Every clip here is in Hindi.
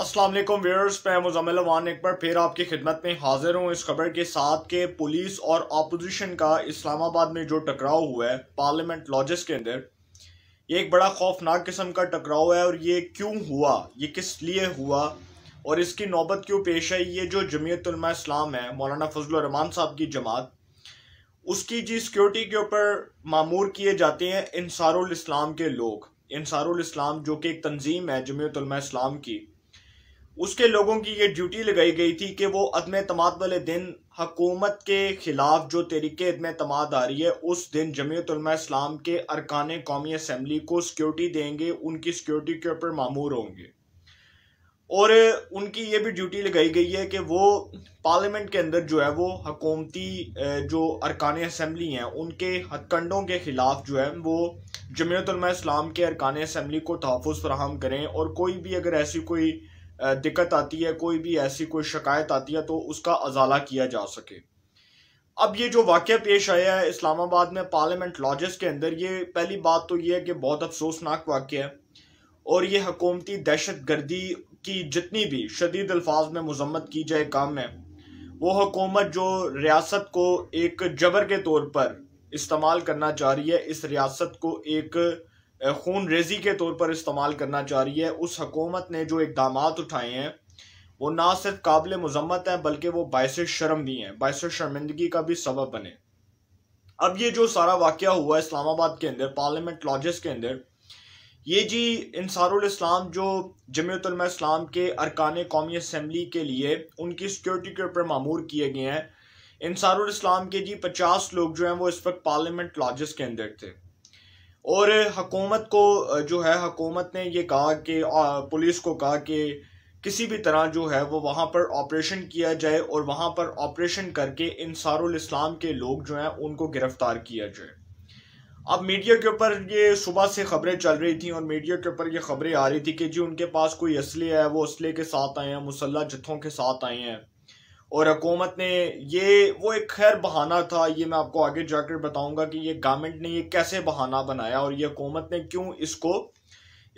अस्सलाम वालेकुम व्यूअर्स मैं मुजम्मिल एक बार फिर आपकी खिदमत में हाजिर हूँ इस खबर के साथ के पुलिस और अपोजिशन का इस्लामाबाद में जो टकराव हुआ है पार्लियामेंट लॉजेस के अंदर ये एक बड़ा खौफनाक किस्म का टकराव है और ये क्यों हुआ ये किस लिए हुआ और इसकी नौबत क्यों पेश है ये जो जमीयत इस्लाम है मौलाना फजल रमान साहब की जमात उसकी जी सिक्योरिटी के ऊपर मामूर किए जाते हैं इंसारुल इस्लाम के लोग इंसारुल इस्लाम जो कि एक तंजीम है जमीयत इस्लाम की उसके लोगों की ये ड्यूटी लगाई गई थी कि वो अदम तमाद वाले दिन हकूमत के ख़िलाफ़ जो तरीके अदम तमाद आ रही है उस दिन जमीयतलमा इस्लाम के अरकान कौमी असम्बली को सिक्योरिटी देंगे उनकी सिक्योरिटी के ऊपर मामूर होंगे और उनकी ये भी ड्यूटी लगाई गई है कि वो पार्लियामेंट के अंदर जो है वो हकूमती जो अरकान असम्बली हैं उनके हथकंडों के ख़िलाफ़ जो है वो जमीयतलमा इस्लाम के अरकान असम्बली को तहफ़ फ्राहम करें और कोई भी अगर ऐसी कोई दिक्कत आती है कोई भी ऐसी कोई शिकायत आती है तो उसका अजाला किया जा सके अब ये जो वाक्य पेश आया है इस्लामाबाद में पार्लियामेंट लॉजेस के अंदर ये पहली बात तो ये है कि बहुत अफसोसनाक वाक्य है और ये हकूमती दहशत गर्दी की जितनी भी शदीद अल्फाज में मजम्मत की जाए काम है वो हुकूमत जो रियासत को एक जबर के तौर पर इस्तेमाल करना चाह रही है इस रियासत को एक खून रेजी के तौर पर इस्तेमाल करना चाह रही है उस हकूमत ने जो इकदाम उठाए हैं वो ना सिर्फ काबिल मजम्मत हैं बल्कि वो बायस शर्म भी हैं बायस शर्मिंदगी का भी सबब बने अब ये जो सारा वाक़ हुआ है इस्लामाबाद के अंदर पार्लियामेंट लॉजिस के अंदर ये जी इंसारम जो जमयतलम इस्लाम के अरकान कौमी असम्बली के लिए उनकी सिक्योरिटी के ऊपर मामूर किए गए हैं इंसारुलस्लाम के जी पचास लोग जो हैं वो इस वक्त पार्लियामेंट लॉजिस के अंदर थे और हकूमत को जो है हकूमत ने ये कहा कि पुलिस को कहा कि किसी भी तरह जो है वो वहाँ पर ऑपरेशन किया जाए और वहाँ पर ऑपरेशन करके इन सारुल इस्लाम के लोग जो हैं उनको गिरफ्तार किया जाए अब मीडिया के ऊपर ये सुबह से खबरें चल रही थी और मीडिया के ऊपर ये खबरें आ रही थी कि जी उनके पास कोई असले है वो असले के साथ आए हैं मुसल्ह जत्थों के साथ आए हैं और हकूमत ने ये वो एक खैर बहाना था ये मैं आपको आगे जाकर बताऊंगा कि ये गवर्नमेंट ने ये कैसे बहाना बनाया और ये हकूमत ने क्यों इसको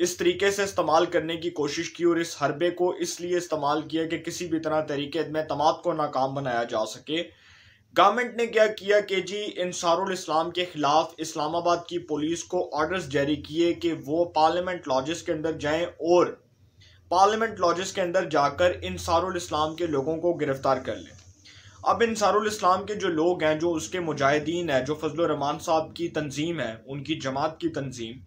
इस तरीके से इस्तेमाल करने की कोशिश की और इस हरबे को इसलिए इस्तेमाल किया कि किसी भी तरह तरीके में तमाम को नाकाम बनाया जा सके गवर्नमेंट ने क्या किया कि जी इंसारुल इस्लाम के ख़िलाफ़ इस्लामाबाद की पुलिस को ऑर्डर्स जारी किए कि वो पार्लियामेंट लॉजिस के अंदर जाएं और पार्लियामेंट लॉजिस के अंदर जाकर इन सारुल इस्लाम के लोगों को गिरफ्तार कर लें अब इन सारुल इस्लाम के जो लोग हैं जो उसके मुजाहिदीन है जो फजल रमान साहब की तंजीम है उनकी जमात की तंजीम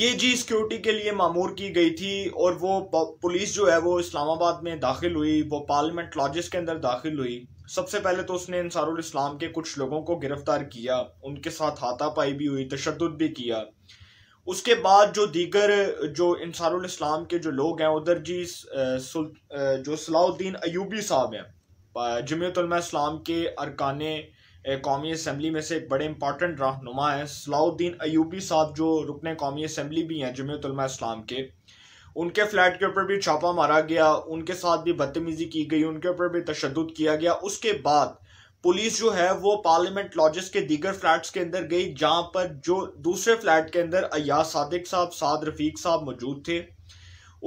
ये जी सिक्योरिटी के लिए मामूर की गई थी और वो पुलिस जो है वो इस्लामाबाद में दाखिल हुई वो पार्लियामेंट लॉजिस के अंदर दाखिल हुई सबसे पहले तो उसने इंसारुल इस्लाम के कुछ लोगों को गिरफ्तार किया उनके साथ हाथापाई भी हुई तशद भी किया उसके बाद जो दीगर जो इंसारम के जो लोग हैं उधर जी सुल, जो सलाउद्दीन अयूबी साहब हैं जमीयतलमा इस्लाम के अरकान कौमी असम्बली में से एक बड़े इंपॉर्टेंट रहनुमा हैं सलाउद्दीन अयूबी साहब जो रुकन कौमी असम्बली भी हैं जमीयतलमा इस्लाम के उनके फ्लैट के ऊपर भी छापा मारा गया उनके साथ भी बदतमीजी की गई उनके ऊपर भी तशद किया गया उसके बाद पुलिस जो है वो पार्लियामेंट लॉजेस के दीगर फ्लैट्स के अंदर गई जहां पर जो दूसरे फ्लैट के अंदर अयाज सादिक साहब साद रफीक साहब मौजूद थे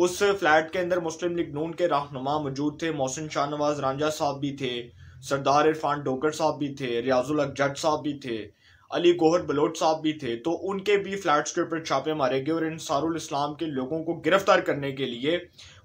उस फ्लैट के अंदर मुस्लिम लीग नून के रहनुमा मौजूद थे मोहसिन शाहनवाज रांझा साहब भी थे सरदार इरफान डोकर साहब भी थे रियाजुल जट साहब भी थे अली गोहर बलोट साहब भी थे तो उनके भी फ्लैट्स के ऊपर छापे मारे गए और सारुल इस्लाम के लोगों को गिरफ्तार करने के लिए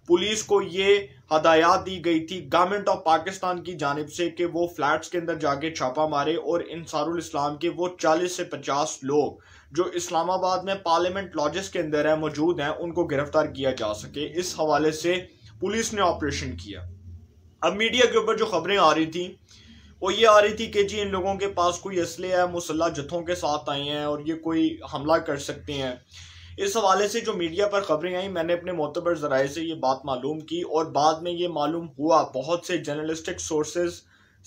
पुलिस को ये हदायत दी गई थी गवर्नमेंट ऑफ पाकिस्तान की जानब से कि वो फ्लैट्स के अंदर जाके छापा मारे और इंसारुल इस्लाम के वो 40 से 50 लोग जो इस्लामाबाद में पार्लियामेंट लॉजिस के अंदर है मौजूद हैं उनको गिरफ्तार किया जा सके इस हवाले से पुलिस ने ऑपरेशन किया अब मीडिया के ऊपर जो खबरें आ रही थी वो ये आ रही थी कि जी इन लोगों के पास कोई असले है मुसल्ला जत्थों के साथ आए हैं और ये कोई हमला कर सकते हैं इस हवाले से जो मीडिया पर खबरें आई मैंने अपने मोतबर जराये से ये बात मालूम की और बाद में ये मालूम हुआ बहुत से जर्नलिस्टिक सोर्सेज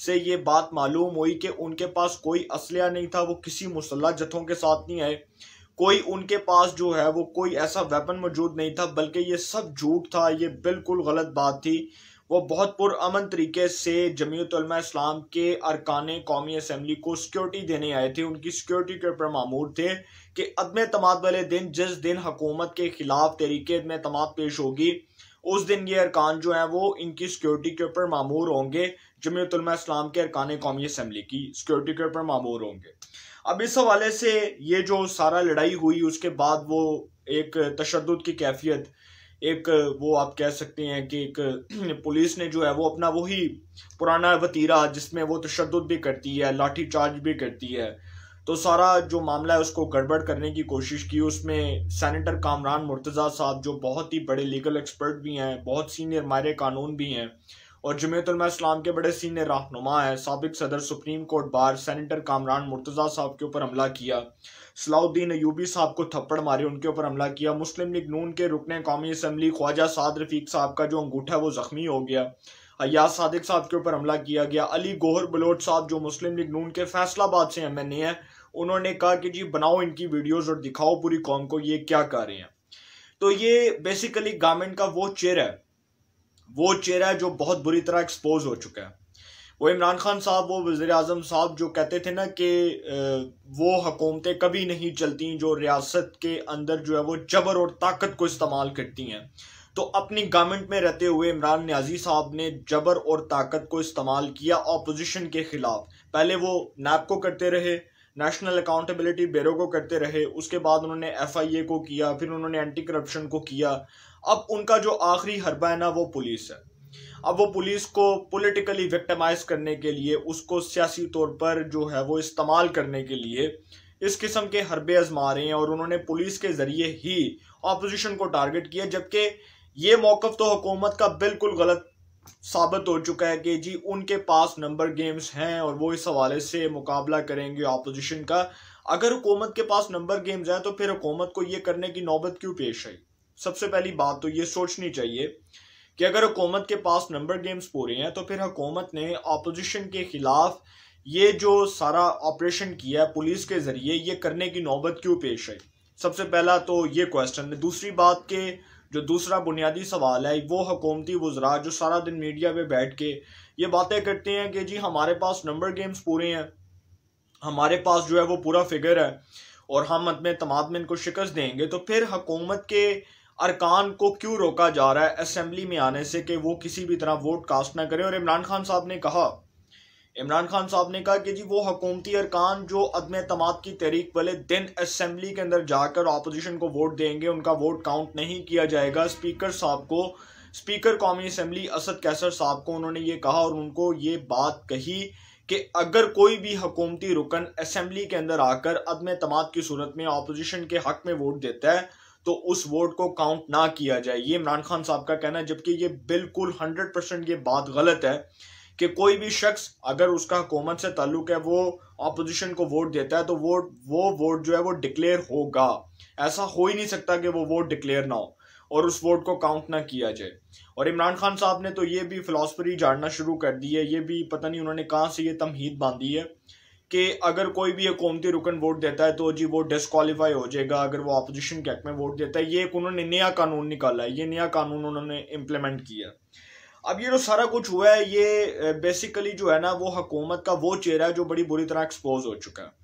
से ये बात मालूम हुई कि उनके पास कोई असलिया नहीं था वो किसी मुसल्ह जथों के साथ नहीं आए कोई उनके पास जो है वो कोई ऐसा वेपन मौजूद नहीं था बल्कि ये सब झूठ था ये बिल्कुल गलत बात थी वो बहुत पुरअमन तरीके से जमयत इस्लाम के अरकान कौमी असम्बली को सिक्योरिटी देने आए थे उनकी सिक्योरिटी के ऊपर मामूर थे कि अदम तमाद वाले दिन जिस दिन हकूमत के ख़िलाफ़ तरीके अदम तमाद पेश होगी उस दिन ये अरकान जो हैं वो इनकी सिक्योरिटी के ऊपर मामूर होंगे जमीयतलमा इस्लाम के अरकान कौमी असम्बली की सिक्योरिटी के ऊपर मामूर होंगे अब इस हवाले से ये जो सारा लड़ाई हुई उसके बाद वो एक तशद की कैफियत एक वो आप कह सकते हैं कि एक पुलिस ने जो है वो अपना वही पुराना वतीरा जिसमें वो तशद भी करती है लाठी चार्ज भी करती है तो सारा जो मामला है उसको गड़बड़ करने की कोशिश की उसमें सेनेटर कामरान मुर्तज़ा साहब जो बहुत ही बड़े लीगल एक्सपर्ट भी हैं बहुत सीनियर मायरे कानून भी हैं और जमीयतलमा इस्लाम के बड़े सीनियर रहनुमा हैं सबक सदर supreme court bar senator Kamran Murtaza साहब के ऊपर हमला किया सलाउद्दीन अयूबी साहब को थप्पड़ मारे उनके ऊपर हमला किया मुस्लिम लीग नून के रुकने कौमी असम्बली ख्वाजा साद रफीक साहब का जो अंगूठा है वो ज़ख्मी हो गया अयाज सादिक साहब के ऊपर हमला किया गया अली गोहर बलोट साहब जो मुस्लिम लीग नून के फैसलाबाद से एम एन ए हैं उन्होंने कहा कि जी बनाओ इनकी वीडियोज़ और दिखाओ पूरी कौम को ये क्या कर रहे हैं तो ये बेसिकली गवर्नमेंट का वो चेहरा है वो चेहरा है जो बहुत बुरी तरह एक्सपोज हो चुका है वो इमरान खान साहब वो वज़ी अजम साहब जो कहते थे ना कि वो हकूमतें कभी नहीं चलती जो रियासत के अंदर जो है वो जबर और ताकत को इस्तेमाल करती हैं तो अपनी गवर्नमेंट में रहते हुए इमरान न्याजी साहब ने जबर और ताकत को इस्तेमाल किया अपोजिशन के ख़िलाफ़ पहले वो नैप को करते रहे नेशनल अकाउंटेबिलिटी ब्यूरो को करते रहे उसके बाद उन्होंने एफ आई ए को किया फिर उन्होंने एंटी करप्शन को किया अब उनका जो आखिरी हरबा है ना वो पुलिस है अब वो पुलिस को पॉलिटिकली विक्टिमाइज करने के लिए उसको सियासी तौर पर जो है वो इस्तेमाल करने के लिए इस किस्म के हरबे आजमा रहे हैं और उन्होंने पुलिस के जरिए ही अपोजिशन को टारगेट किया जबकि ये मौकफ तो हुकूमत का बिल्कुल गलत साबित हो चुका है कि जी उनके पास नंबर गेम्स हैं और वो इस हवाले से मुकाबला करेंगे अपोजिशन का अगर हुकूमत के पास नंबर गेम्स हैं तो फिर हुकूमत को ये करने की नौबत क्यों पेश आई सबसे पहली बात तो ये सोचनी चाहिए कि अगर हुकूमत के पास नंबर गेम्स पूरे हैं तो फिर हुकूमत ने अपोजिशन के ख़िलाफ़ ये जो सारा ऑपरेशन किया है पुलिस के ज़रिए ये करने की नौबत क्यों पेश आई सबसे पहला तो ये क्वेश्चन है दूसरी बात के जो दूसरा बुनियादी सवाल है वो हकूमती वजरा जो सारा दिन मीडिया पे बैठ के ये बातें करते हैं कि जी हमारे पास नंबर गेम्स पूरे हैं हमारे पास जो है वो पूरा फिगर है और हम अपने तमाद में इनको शिकस्त देंगे तो फिर हकूमत के अरकान को क्यों रोका जा रहा है असम्बली में आने से कि वो किसी भी तरह वोट कास्ट ना करें और इमरान खान साहब ने कहा इमरान खान साहब ने कहा कि जी वो हकूमती अरकान जो अदम तमाद की तहरीक वाले दिन असम्बली के अंदर जाकर अपोजिशन को वोट देंगे उनका वोट काउंट नहीं किया जाएगा स्पीकर साहब को स्पीकर कौमी असम्बली असद कैसर साहब को उन्होंने ये कहा और उनको ये बात कही कि अगर कोई भी हकूमती रुकन असम्बली के अंदर आकर अदम तमाद की सूरत में अपोजिशन के हक में वोट देता है तो उस वोट को काउंट ना किया जाए ये इमरान खान साहब का कहना है जबकि ये बिल्कुल हंड्रेड परसेंट ये बात गलत है कि कोई भी शख्स अगर उसका हुकूमत से ताल्लुक है वो अपोजिशन को वोट देता है तो वोट वो वोट जो है वो डिक्लेयर होगा ऐसा हो ही नहीं सकता कि वो वोट डिक्लेयर ना हो और उस वोट को काउंट ना किया जाए और इमरान खान साहब ने तो ये भी फिलासफरी जानना शुरू कर दी है ये भी पता नहीं उन्होंने कहाँ से ये तमहीद बांधी है कि अगर कोई भी एक कौमती रुकन वोट देता है तो जी वो डिसक्वालीफाई हो जाएगा अगर वो अपोजिशन के हक में वोट देता है ये एक उन्होंने नया कानून निकाला है ये नया कानून उन्होंने इम्प्लीमेंट किया अब ये जो सारा कुछ हुआ है ये बेसिकली जो है ना वो हकूमत का वो चेहरा है जो बड़ी बुरी तरह एक्सपोज हो चुका है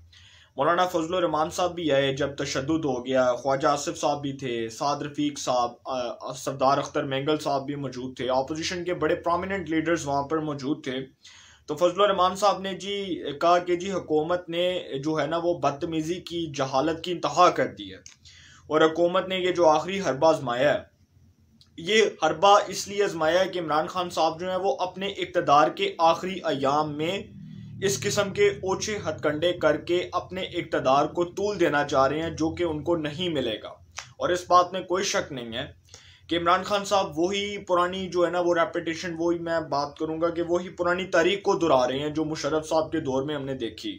मौलाना फजल रहमान साहब भी आए जब तशद हो गया ख्वाजा आसिफ साहब भी थे साद रफीक साहब सरदार अख्तर मैंगल साहब भी मौजूद थे अपोजिशन के बड़े प्रोमिनेंट लीडर्स वहाँ पर मौजूद थे तो फजल रहमान साहब ने जी कहा कि जी हुकूमत ने जो है ना वो बदतमीज़ी की जहालत की इंतहा कर दी है और हुकूमत ने ये जो आखिरी हरबा आजमाया है ये हरबा इसलिए आजमाया है कि इमरान खान साहब जो है वो अपने इकतदार के आखिरी अयाम में इस किस्म के ओछे हथकंडे करके अपने इकतदार को तूल देना चाह रहे हैं जो कि उनको नहीं मिलेगा और इस बात में कोई शक नहीं है कि इमरान खान साहब वही पुरानी जो है ना वो रेपटेशन वही मैं बात करूंगा कि वही पुरानी तारीख को दोहरा रहे हैं जो मुशरफ साहब के दौर में हमने देखी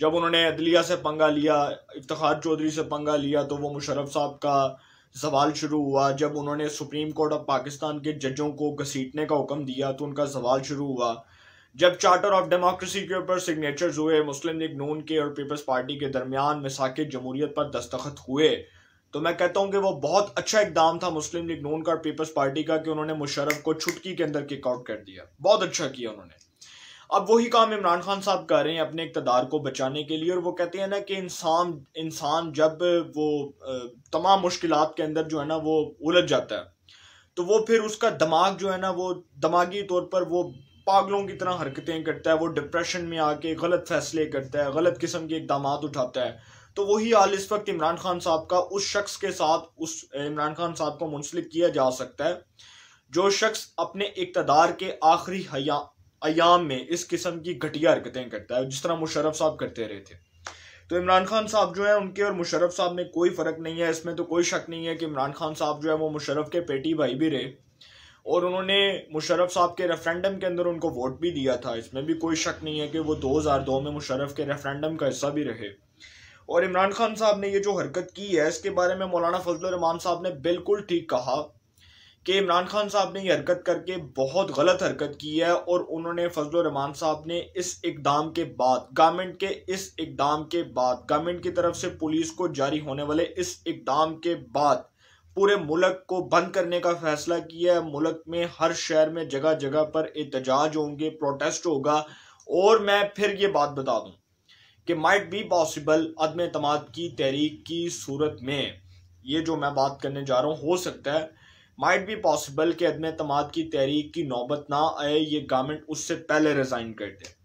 जब उन्होंने अदलिया से पंगा लिया इफ्तार चौधरी से पंगा लिया तो वो मुशरफ साहब का सवाल शुरू हुआ जब उन्होंने सुप्रीम कोर्ट ऑफ पाकिस्तान के जजों को घसीटने का हुक्म दिया तो उनका सवाल शुरू हुआ जब चार्टर ऑफ डेमोक्रेसी के ऊपर सिग्नेचर्स हुए मुस्लिम लीग नून के और पीपल्स पार्टी के दरमियान मिसाक जमहूरियत पर दस्तखत हुए तो मैं कहता हूं कि वो बहुत अच्छा इकदाम था मुस्लिम लीग नून का पीपल्स पार्टी का कि उन्होंने मुशरफ को छुटकी के अंदर किकआउट कर दिया बहुत अच्छा किया उन्होंने अब वही काम इमरान खान साहब कर रहे हैं अपने इकतदार को बचाने के लिए और वो कहते हैं ना कि इंसान इंसान जब वो तमाम मुश्किल के अंदर जो है ना वो उलझ जाता है तो वो फिर उसका दिमाग जो है ना वो दिमागी तौर पर वो पागलों की तरह हरकतें करता है वो डिप्रेशन में आके गलत फैसले करता है गलत किस्म के इकदाम उठाता है तो वही हाल इस वक्त इमरान खान साहब का उस शख्स के साथ उस इमरान खान साहब को मुंसलिक किया जा सकता है जो शख्स अपने इकतदार के आखिरी अयाम में इस किस्म की घटिया हरकतें करता है जिस तरह मुशरफ साहब करते रहे थे तो इमरान खान साहब जो है उनके और मुशरफ साहब में कोई फ़र्क नहीं है इसमें तो कोई शक नहीं है कि इमरान खान साहब जो है वो मुशरफ के पेटी भाई भी रहे और उन्होंने मुशरफ साहब के रेफरेंडम के अंदर उनको वोट भी दिया था इसमें भी कोई शक नहीं है कि वो 2002 में मुशरफ के रेफरेंडम का हिस्सा भी रहे और इमरान खान साहब ने ये जो हरकत की है इसके बारे में मौलाना फजल रमान साहब ने बिल्कुल ठीक कहा कि इमरान खान साहब ने ये हरकत करके बहुत गलत हरकत की है और उन्होंने फजल रमान साहब ने इस इकदाम के बाद गवर्नमेंट के इस इकदाम के बाद गवर्नमेंट की तरफ से पुलिस को जारी होने वाले इस इकदाम के बाद पूरे मुल्क को बंद करने का फैसला किया है मुल्क में हर शहर में जगह जगह पर एहतजाज होंगे प्रोटेस्ट होगा और मैं फिर ये बात बता दूँ कि माइट बी पॉसिबल अदम अतमाद की तहरीक की सूरत में ये जो मैं बात करने जा रहा हूँ हो सकता है माइट बी पॉसिबल कि अदम अतमाद की तहरीक की नौबत ना आए ये गवर्नमेंट उससे पहले रिज़ाइन कर दे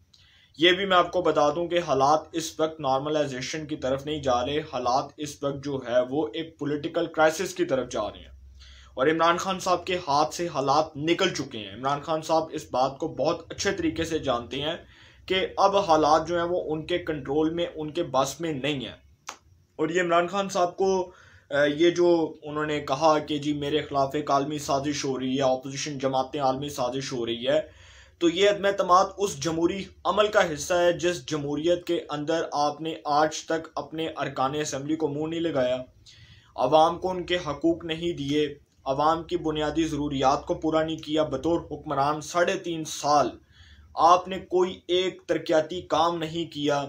ये भी मैं आपको बता दूं कि हालात इस वक्त नॉर्मलाइजेशन की तरफ नहीं जा रहे हालात इस वक्त जो है वो एक पॉलिटिकल क्राइसिस की तरफ जा रहे हैं और इमरान खान साहब के हाथ से हालात निकल चुके हैं इमरान खान साहब इस बात को बहुत अच्छे तरीके से जानते हैं कि अब हालात जो हैं वो उनके कंट्रोल में उनके बस में नहीं है और ये इमरान खान साहब को ये जो उन्होंने कहा कि जी मेरे ख़िलाफ़ एक आलमी साजिश हो रही है अपोजिशन जमातें आलमी साजिश हो रही है तो ये अदम अतमाद उस जमहूरी अमल का हिस्सा है जिस जमहूरीत के अंदर आपने आज तक अपने अरकान असम्बली को मुँह नहीं लगाया आवाम को उनके हकूक़ नहीं दिए आवाम की बुनियादी ज़रूरियात को पूरा नहीं किया बतौर हुक्मरान साढ़े तीन साल आपने कोई एक तरक्याती काम नहीं किया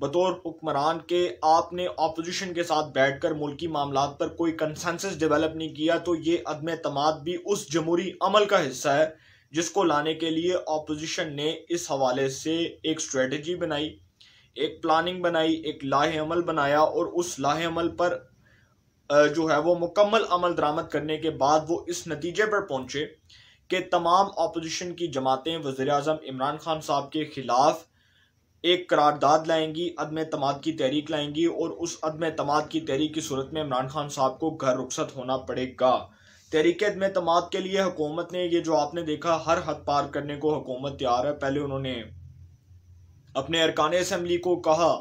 बतौर हुक्मरान के आपने अपोजिशन के साथ बैठ कर मुल्की मामला पर कोई कंसेंसस डेवलप नहीं किया तो ये अदम अतमाद भी उस जमहूरी अमल का हिस्सा है जिसको लाने के लिए अपोजिशन ने इस हवाले से एक स्ट्रेटजी बनाई एक प्लानिंग बनाई एक लाहेमल अमल बनाया और उस लाह अमल पर जो है वो मुकम्मल अमल दरामद करने के बाद वो इस नतीजे पर पहुँचे कि तमाम अपोजिशन की जमातें वज़ी अजम इमरान खान साहब के ख़िलाफ़ एक करारदाद लाएंगी अदम तमाद की तहरीक लाएंगी और उस अदम तमाद की तहरीक की सूरत में इमरान खान साहब को घर रुखसत होना पड़ेगा तहरीक अदम तमाद के लिए हुकूमत ने ये जो आपने देखा हर हद पार करने को हुकूमत तैयार है पहले उन्होंने अपने अरकान असम्बली को कहा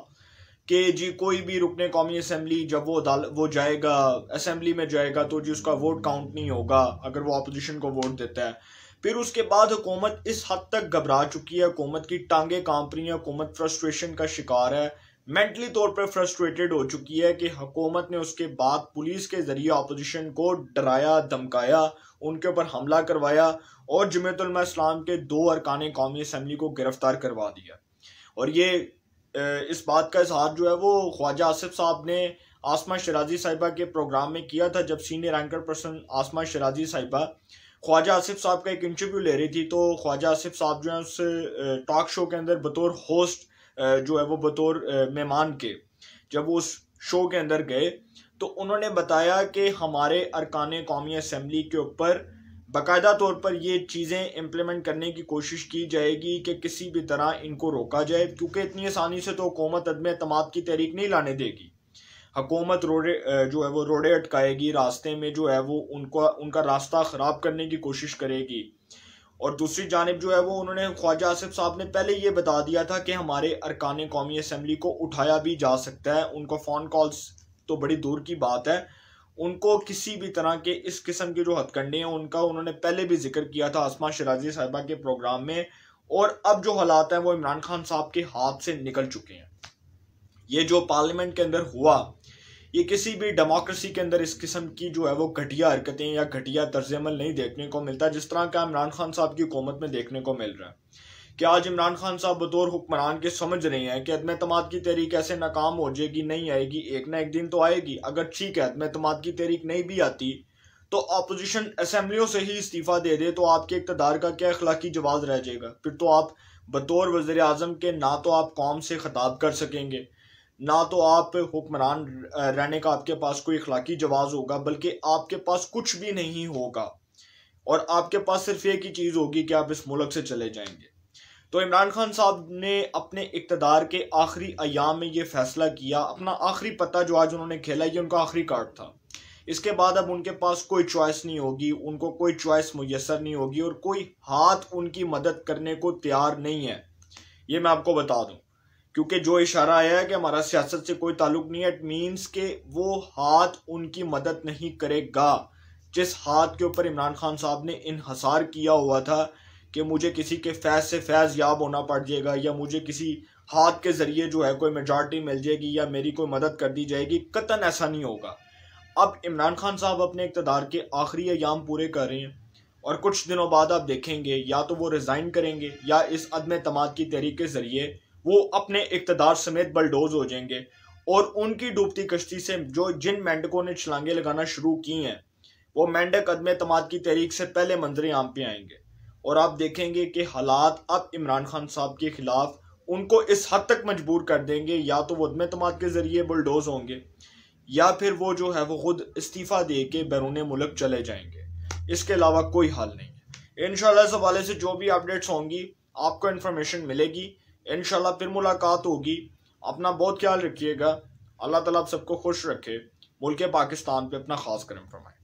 कि जी कोई भी रुकने कौमी असम्बली जब वो दाल वो जाएगा असम्बली में जाएगा तो जी उसका वोट काउंट नहीं होगा अगर वो अपोजिशन को वोट देता है फिर उसके बाद हुकूमत इस हद तक घबरा चुकी है हुकूमत की टांगे कांप रही हैं हुकूमत फ्रस्ट्रेशन का शिकार है मेंटली तौर पर फ्रस्ट्रेटेड हो चुकी है कि हुकूमत ने उसके बाद पुलिस के जरिए अपोजिशन को डराया धमकाया उनके ऊपर हमला करवाया और जमयतलमा इस्लाम के दो अरकान कौमी असम्बली को गिरफ्तार करवा दिया और ये इस बात का इजहार जो है वो ख्वाजा आसिफ साहब ने आसमा शराजी साहिबा के प्रोग्राम में किया था जब senior anchor person Asma Shirazi साहिबा ख्वाजा आसिफ साहब का एक इंटरव्यू ले रही थी तो ख्वाजा आसिफ साहब जो है उस टॉक शो के अंदर बतौर होस्ट जो है वो बतौर मेहमान के जब वो उस शो के अंदर गए तो उन्होंने बताया कि हमारे अरकान कौमी असम्बली के ऊपर बाकायदा तौर पर ये चीज़ें इम्प्लीमेंट करने की कोशिश की जाएगी कि किसी भी तरह इनको रोका जाए क्योंकि इतनी आसानी से तो हुकूमत अदम अतमाद की तहरीक नहीं लाने देगी हकूमत रोडे जो है वो रोडे अटकाएगी रास्ते में जो है वो उनका उनका रास्ता ख़राब करने की कोशिश करेगी और दूसरी जानब जो है वो उन्होंने ख्वाजा आसिफ साहब ने पहले ये बता दिया था कि हमारे अरकान कौमी असम्बली को उठाया भी जा सकता है उनको फ़ोन कॉल्स तो बड़ी दूर की बात है उनको किसी भी तरह के इस किस्म के जो हथकंडे हैं उनका उन्होंने पहले भी जिक्र किया था आसमा शराजी साहिबा के प्रोग्राम में और अब जो हालात हैं वो इमरान खान साहब के हाथ से निकल चुके हैं ये जो पार्लियामेंट के अंदर हुआ ये किसी भी डेमोक्रेसी के अंदर इस किस्म की जो है वो घटिया हरकतें या घटिया तर्ज अमल नहीं देखने को मिलता जिस तरह का इमरान खान साहब की हुकूमत में देखने को मिल रहा है कि आज इमरान खान साहब बतौर हुक्मरान के समझ रहे हैं कि अदम अतमाद की तहरीक ऐसे नाकाम हो जाएगी नहीं आएगी एक ना एक दिन तो आएगी अगर ठीक है अदम अतमाद की तहरीक नहीं भी आती तो अपोजिशन असम्बलियों से ही इस्तीफ़ा दे दे तो आपके इकतदार का क्या अखलाकी जवाब रह जाएगा फिर तो आप बतौर वज़र अजम के ना तो आप कौम से खताब कर सकेंगे ना तो आप हुक्मरान रहने का आपके पास कोई अखलाकी जवाब होगा बल्कि आपके पास कुछ भी नहीं होगा और आपके पास सिर्फ एक ही चीज़ होगी कि आप इस मुल्क से चले जाएंगे तो इमरान खान साहब ने अपने इकतदार के आखिरी अयाम में ये फैसला किया अपना आखिरी पत्ता जो आज उन्होंने खेला ये उनका आखिरी कार्ड था इसके बाद अब उनके पास कोई चॉइस नहीं होगी उनको कोई चॉइस मुयसर नहीं होगी और कोई हाथ उनकी मदद करने को तैयार नहीं है ये मैं आपको बता दूं क्योंकि जो इशारा आया है कि हमारा सियासत से कोई ताल्लुक नहीं है इट मीन्स के वो हाथ उनकी मदद नहीं करेगा जिस हाथ के ऊपर इमरान खान साहब ने इनहसार किया हुआ था कि मुझे किसी के फैज से फैज याब होना पड़ जाएगा या मुझे किसी हाथ के ज़रिए जो है कोई मेजॉरिटी मिल जाएगी या मेरी कोई मदद कर दी जाएगी कतन ऐसा नहीं होगा अब इमरान खान साहब अपने इकतदार के आखिरी अयाम पूरे कर रहे हैं और कुछ दिनों बाद आप देखेंगे या तो वो रिज़ाइन करेंगे या इस अदम तमाद की तहरीक के ज़रिए वो अपने इकतदार समेत बलडोज हो जाएंगे और उनकी डूबती कश्ती से जो जिन मेंढकों ने छलांगे लगाना शुरू की हैं वो मेंढक अदम तमाद की तहरीक से पहले मंजरे आम पे आएंगे और आप देखेंगे कि हालात अब इमरान खान साहब के ख़िलाफ़ उनको इस हद तक मजबूर कर देंगे या तो वो अदम के ज़रिए बुलडोज होंगे या फिर वो जो है वो खुद इस्तीफ़ा दे के बैरून मुल्क चले जाएंगे इसके अलावा कोई हाल नहीं है इन इस हवाले से जो भी अपडेट्स होंगी आपको इन्फॉर्मेशन मिलेगी इन फिर मुलाकात होगी अपना बहुत ख्याल रखिएगा अल्लाह तला आप सबको खुश रखे मुल्क पाकिस्तान पे अपना ख़ास करम फरमाए